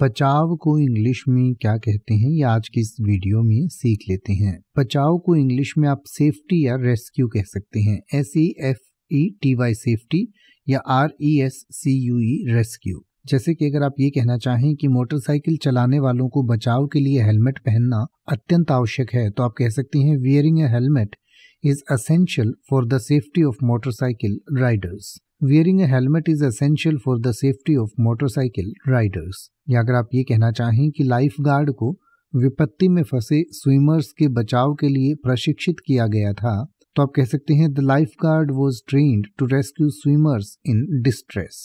बचाव को इंग्लिश में क्या कहते हैं ये आज की इस वीडियो में सीख लेते हैं बचाव को इंग्लिश में आप सेफ्टी या रेस्क्यू कह सकते हैं S E F E T Y safety या R E S C U E rescue जैसे कि अगर आप ये कहना चाहें कि मोटरसाइकिल चलाने वालों को बचाव के लिए हेलमेट पहनना अत्यंत आवश्यक है तो आप कह सकते हैं wearing a helmet is essential for the safety of motorcycle riders wearing a helmet is essential for the safety of motorcycle riders या अगर आप ये कहना चाहें कि लाइफ गार्ड को विपत्ति में फंसे स्विमर्स के बचाव के लिए प्रशिक्षित किया गया था तो आप कह सकते हैं the life guard was trained to rescue swimmers in distress